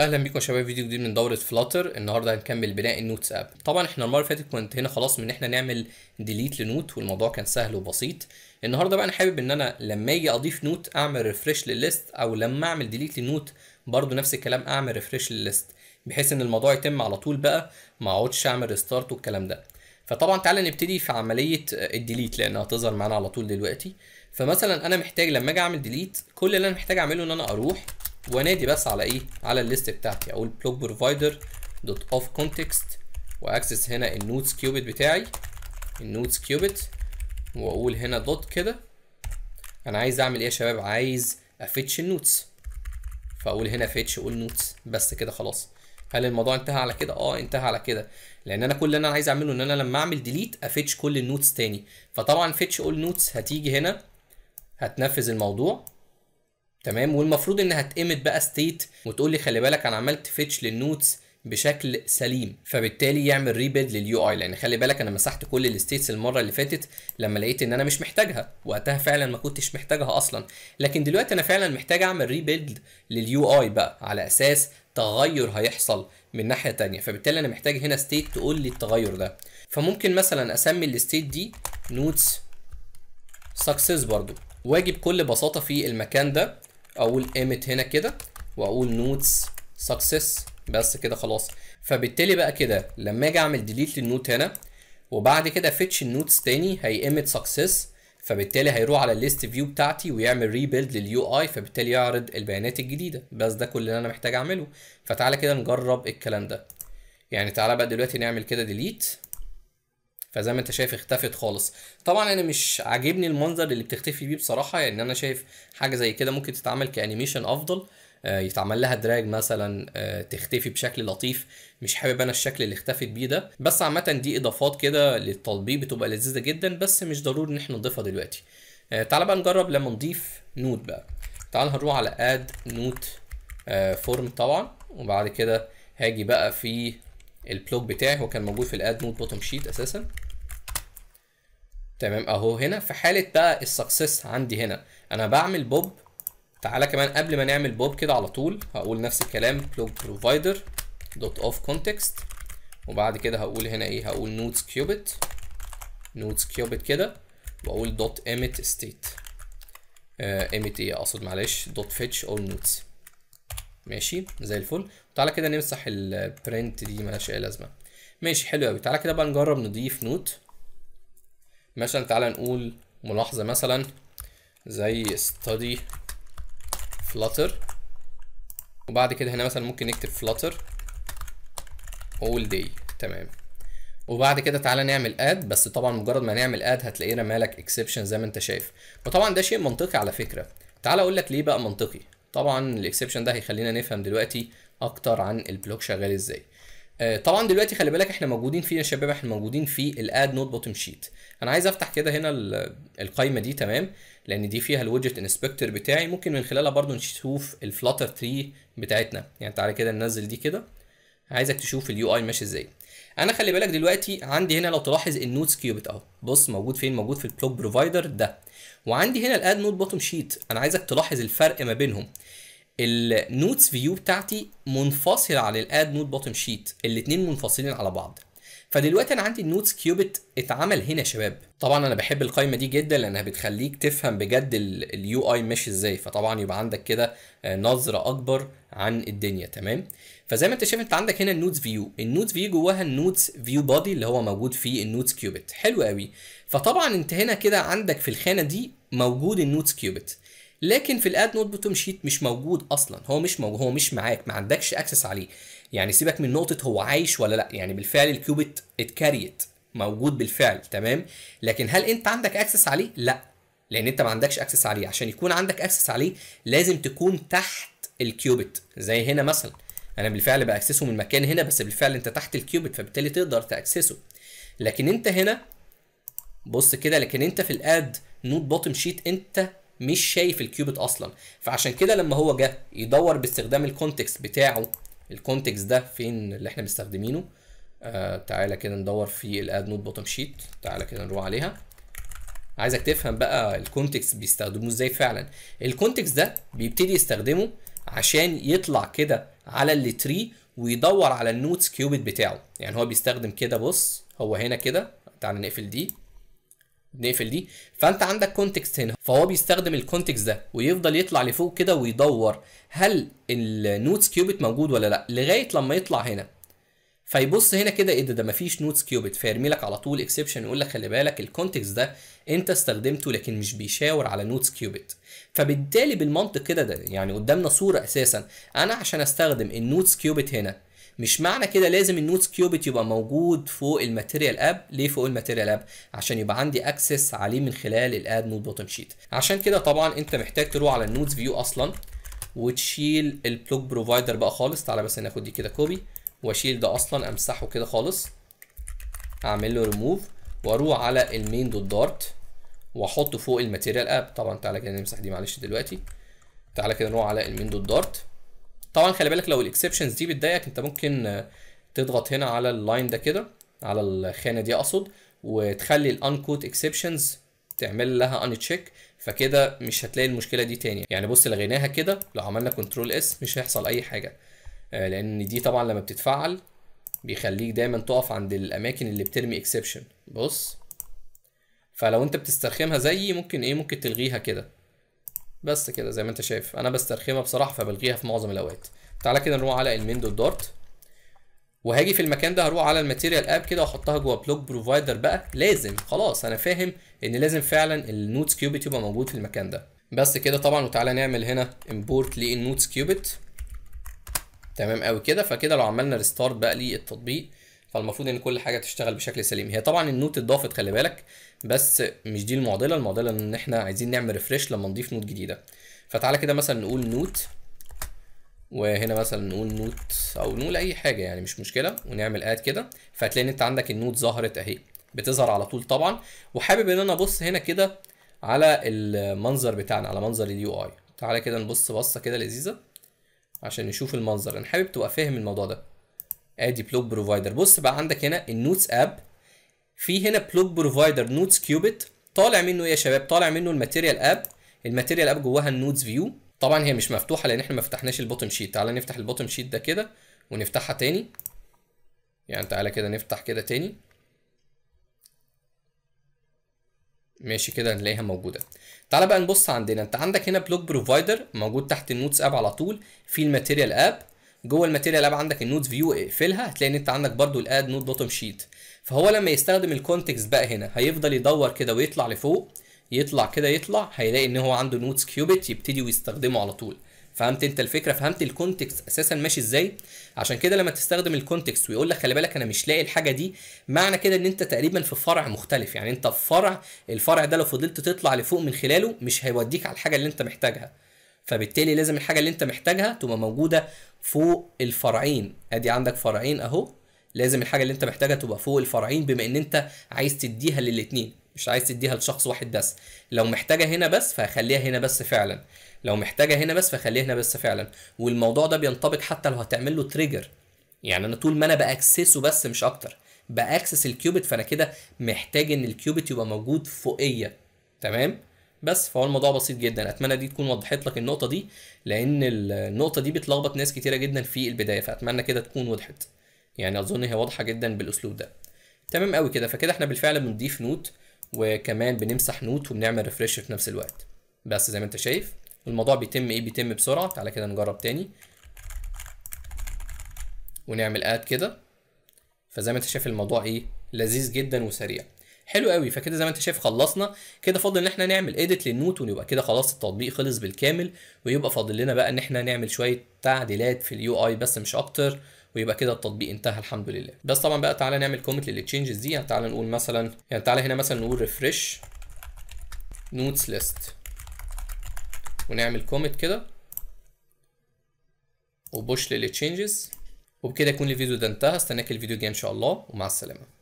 اهلا بيكم يا شباب فيديو جديد من دوره فلاتر النهارده هنكمل بناء النوتس اب طبعا احنا المره اللي فاتت كنت هنا خلاص من ان احنا نعمل ديليت لنوت والموضوع كان سهل وبسيط النهارده بقى انا حابب ان انا لما اجي اضيف نوت اعمل ريفرش للليست او لما اعمل ديليت لنوت برده نفس الكلام اعمل ريفرش للليست بحيث ان الموضوع يتم على طول بقى ما اقعدش اعمل ريستارت والكلام ده فطبعا تعالى نبتدي في عمليه الديليت لانها هتظهر معانا على طول دلوقتي فمثلا انا محتاج لما اجي اعمل ديليت كل اللي انا محتاج اعمله ان انا اروح وانادي بس على ايه على الليست بتاعتي اقول بلوك بروفايدر دوت اوف كونتكست واكسس هنا النودز كيوبيت بتاعي النودز كيوبيت واقول هنا دوت كده انا عايز اعمل ايه يا شباب عايز افتش النودز فاقول هنا فيتش اقول نوتس بس كده خلاص هل الموضوع انتهى على كده اه انتهى على كده لان انا كل اللي انا عايز اعمله ان انا لما اعمل ديليت افتش كل النوتس تاني فطبعا فيتش اول نوتس هتيجي هنا هتنفذ الموضوع تمام والمفروض انها تقيمت بقى ستيت وتقول لي خلي بالك انا عملت فيتش للنوتس بشكل سليم فبالتالي يعمل ريبيد لليو اي لان خلي بالك انا مسحت كل الستيتس المره اللي فاتت لما لقيت ان انا مش محتاجها وقتها فعلا ما كنتش محتاجها اصلا لكن دلوقتي انا فعلا محتاج اعمل ريبيد لليو اي بقى على اساس تغير هيحصل من ناحيه تانية فبالتالي انا محتاج هنا ستيت تقول لي التغير ده فممكن مثلا اسمي الستيت دي نوتس سكسس برضو واجي بكل بساطه في المكان ده اقول ايمت هنا كده واقول نوتس سكسس بس كده خلاص فبالتالي بقى كده لما اجي اعمل ديليت للنوت هنا وبعد كده فيتش النوتس تاني هي ايمت سكسس فبالتالي هيروح على الليست فيو بتاعتي ويعمل ريبيلد لليو اي فبالتالي يعرض البيانات الجديده بس ده كل اللي انا محتاج اعمله فتعالى كده نجرب الكلام ده يعني تعالى بقى دلوقتي نعمل كده ديليت فزي ما انت شايف اختفت خالص طبعا انا مش عاجبني المنظر اللي بتختفي بيه بصراحه يعني انا شايف حاجه زي كده ممكن تتعمل كانيميشن افضل آه، يتعمل لها دراج مثلا آه، تختفي بشكل لطيف مش حابب انا الشكل اللي اختفت بيه ده بس عامه دي اضافات كده للتطبيق بتبقى لذيذه جدا بس مش ضروري ان احنا نضيفها دلوقتي آه، تعال بقى نجرب لما نضيف نوت بقى تعال هنروح على اد نوت فورم طبعا وبعد كده هاجي بقى في البلوج بتاعي هو كان موجود في الاد نوت بوتوم شيت اساسا تمام اهو هنا في حاله بقى السكسس عندي هنا انا بعمل بوب تعالى كمان قبل ما نعمل بوب كده على طول هقول نفس الكلام بلوج بروفايدر دوت اوف كونتكست وبعد كده هقول هنا ايه هقول نودز كيوبت نودز كيوبت كده واقول دوت ايميت ستيت ايميت ايه اقصد معلش دوت فيتش اول نودز ماشي زي الفل تعالى كده نمسح البرنت دي مالهاش اي لازمه ماشي حلو قوي تعالى كده بقى نجرب نضيف نوت مثلا تعالى نقول ملاحظة مثلا زي study flutter وبعد كده هنا مثلا ممكن نكتب flutter all day تمام وبعد كده تعالى نعمل اد بس طبعا مجرد ما نعمل اد هتلاقينا مالك اكسبشن زي ما انت شايف وطبعا ده شيء منطقي على فكره تعالى اقول لك ليه بقى منطقي طبعا الاكسبشن ده هيخلينا نفهم دلوقتي اكتر عن البلوك شغال ازاي آه، طبعا دلوقتي خلي بالك احنا موجودين فين يا شباب احنا موجودين في الاد نوت بوتم شيت انا عايز افتح كده هنا القايمه دي تمام لان دي فيها الويدجت انسبكتور بتاعي ممكن من خلالها برضو نشوف الفلاتر تري بتاعتنا يعني تعالى كده ننزل دي كده عايزك تشوف اليو اي ماشي ازاي انا خلي بالك دلوقتي عندي هنا لو تلاحظ النوتس كيوبت اهو بص موجود فين موجود في البلوك بروفايدر ده وعندي هنا الاد نوت بوتم شيت انا عايزك تلاحظ الفرق ما بينهم النوتس فيو بتاعتي منفصله عن الاد نوت بوتم شيت الاثنين منفصلين على بعض فدلوقتي انا عندي النوتس كيوبت اتعمل هنا يا شباب طبعا انا بحب القايمه دي جدا لانها بتخليك تفهم بجد اليو اي ماشي ازاي فطبعا يبقى عندك كده آه، نظره اكبر عن الدنيا تمام فزي ما انت شايف انت عندك هنا النوتس فيو النوتس فيو جواها النوتس فيو بودي اللي هو موجود في النوتس كيوبت حلو قوي فطبعا انت هنا كده عندك في الخانه دي موجود النوتس كيوبت لكن في الاد نوت بوتوم شيت مش موجود اصلا هو مش موجود هو مش معاك ما عندكش اكسس عليه يعني سيبك من نقطه هو عايش ولا لا يعني بالفعل الكيوبت اتكريت موجود بالفعل تمام لكن هل انت عندك اكسس عليه لا لان انت ما عندكش اكسس عليه عشان يكون عندك اكسس عليه لازم تكون تحت الكيوبت زي هنا مثلا انا بالفعل باكسسه من مكان هنا بس بالفعل انت تحت الكيوبت فبالتالي تقدر تاكسسه لكن انت هنا بص كده لكن انت في الاد نوت بوتم شيت انت مش شايف الكيوبت اصلا فعشان كده لما هو جه يدور باستخدام الكونتكست بتاعه الكونتكست ده فين اللي احنا مستخدمينه آه تعالى كده ندور في الاد نوت بوتم شيت تعالى كده نروح عليها عايزك تفهم بقى الكونتكست بيستخدموه ازاي فعلا الكونتكست ده بيبتدي يستخدمه عشان يطلع كده على التري ويدور على النوتس كيوبت بتاعه يعني هو بيستخدم كده بص هو هنا كده تعالى نقفل دي نقفل دي فانت عندك كونتكست هنا فهو بيستخدم الكونتكست ده ويفضل يطلع لفوق كده ويدور هل النوتس كيوبيت موجود ولا لا لغايه لما يطلع هنا فيبص هنا كده ايه ده ده مفيش نوتس كيوبيت فيرمي لك على طول اكسبشن يقول لك خلي بالك الكونتكست ده انت استخدمته لكن مش بيشاور على نوتس كيوبيت فبالتالي بالمنطق كده ده يعني قدامنا صوره اساسا انا عشان استخدم النوتس كيوبيت هنا مش معنى كده لازم النوتس كيوبيت يبقى موجود فوق الماتيريال اب ليه فوق الماتيريال اب عشان يبقى عندي اكسس عليه من خلال الاد نوت بوتن شيت عشان كده طبعا انت محتاج تروح على النوتس فيو اصلا وتشيل البلوك بروفايدر بقى خالص تعالى بس ناخد دي كده كوبي واشيل ده اصلا امسحه كده خالص اعمل له ريموف واروح على المين دوت دارت واحطه فوق الماتيريال اب طبعا تعالى كده نمسح دي معلش دلوقتي تعالى كده نروح على المين دوت دارت طبعا خلي بالك لو الاكسبشنز دي بتضايقك انت ممكن آه، تضغط هنا على اللاين ده كده على الخانه دي اقصد وتخلي الانكوت اكسبشنز تعمل لها ان تشيك فكده مش هتلاقي المشكله دي تاني يعني بص لغيناها كده لو عملنا كنترول اس مش هيحصل اي حاجه آه، لان دي طبعا لما بتتفعل بيخليك دايما تقف عند الاماكن اللي بترمي اكسبشن بص فلو انت بتستخدمها زيي ممكن ايه ممكن تلغيها كده بس كده زي ما انت شايف انا بسترخمها بصراحه فبلغيها في معظم الاوقات تعالى كده نروح على المين دوت دارت وهاجي في المكان ده هروح على الماتيريال اب كده واحطها جوه بلوك بروفايدر بقى لازم خلاص انا فاهم ان لازم فعلا النوتس كيوبيت يبقى موجود في المكان ده بس كده طبعا وتعالى نعمل هنا امبورت للنوتس كيوبيت تمام قوي كده فكده لو عملنا ريستارت بقى للتطبيق فالمفروض ان كل حاجه تشتغل بشكل سليم هي طبعا النوت اتضافت خلي بالك بس مش دي المعضله المعضله ان احنا عايزين نعمل ريفرش لما نضيف نوت جديده فتعالى كده مثلا نقول نوت وهنا مثلا نقول نوت او نقول اي حاجه يعني مش مشكله ونعمل اد كده فهتلاقي ان انت عندك النوت ظهرت اهي بتظهر على طول طبعا وحابب ان انا ابص هنا كده على المنظر بتاعنا على منظر اليو اي تعالى كده نبص بصه كده لذيذه عشان نشوف المنظر انا حابب تبقى فاهم الموضوع ده ادي بلوك بروفايدر بص بقى عندك هنا النوتس اب في هنا بلوك بروفايدر نوتس كيوبت طالع منه ايه يا شباب طالع منه الماتيريال اب الماتيريال اب جواها النوتس فيو طبعا هي مش مفتوحه لان احنا ما فتحناش البوتم شيت تعالى نفتح البوتم شيت ده كده ونفتحها تاني يعني تعالى كده نفتح كده تاني ماشي كده هنلاقيها موجوده تعالى بقى نبص عندنا انت عندك هنا بلوك بروفايدر موجود تحت النوتس اب على طول في الماتيريال اب جوه الماتيريال اب عندك النودز فيو اقفلها هتلاقي ان انت عندك برده الاد نود بوتوم شيت فهو لما يستخدم الكونتكست بقى هنا هيفضل يدور كده ويطلع لفوق يطلع كده يطلع هيلاقي ان هو عنده نودز كيوبيت يبتدي ويستخدمه على طول فهمت انت الفكره فهمت الكونتكست اساسا ماشي ازاي عشان كده لما تستخدم الكونتكست ويقول لك خلي بالك انا مش لاقي الحاجه دي معنى كده ان انت تقريبا في فرع مختلف يعني انت في فرع الفرع ده لو فضلت تطلع لفوق من خلاله مش هيوديك على الحاجه اللي انت محتاجها فبالتالي لازم الحاجه اللي انت محتاجها تبقى موجوده فوق الفرعين ادي عندك فرعين اهو لازم الحاجه اللي انت محتاجها تبقى فوق الفرعين بما ان انت عايز تديها للاتنين مش عايز تديها لشخص واحد بس لو محتاجه هنا بس فهخليها هنا بس فعلا لو محتاجه هنا بس فخليها هنا بس فعلا والموضوع ده بينطبق حتى لو هتعمل له تريجر يعني انا طول ما انا باكسسه بس مش اكتر باكسس الكيوبت فانا كده محتاج ان الكيوبت يبقى موجود فوقيه تمام بس فهو الموضوع بسيط جدا اتمنى دي تكون وضحت لك النقطه دي لان النقطه دي بتلخبط ناس كتيره جدا في البدايه فاتمنى كده تكون وضحت يعني اظن هي واضحه جدا بالاسلوب ده تمام قوي كده فكده احنا بالفعل بنضيف نوت وكمان بنمسح نوت وبنعمل ريفرش في نفس الوقت بس زي ما انت شايف الموضوع بيتم ايه بيتم بسرعه تعالى كده نجرب تاني ونعمل اد كده فزي ما انت شايف الموضوع ايه لذيذ جدا وسريع حلو قوي فكده زي ما انت شايف خلصنا كده فاضل ان احنا نعمل ايديت للنوت ونبقى كده خلاص التطبيق خلص بالكامل ويبقى فاضل لنا بقى ان احنا نعمل شويه تعديلات في اليو اي بس مش اكتر ويبقى كده التطبيق انتهى الحمد لله بس طبعا بقى تعالى نعمل كومنت للتشينجز دي يعني تعالى نقول مثلا يعني تعالى هنا مثلا نقول ريفرش نوتس ليست ونعمل كومنت كده وبوش للتشينجز وبكده يكون الفيديو ده انتهى استناك الفيديو الجاي ان شاء الله ومع السلامه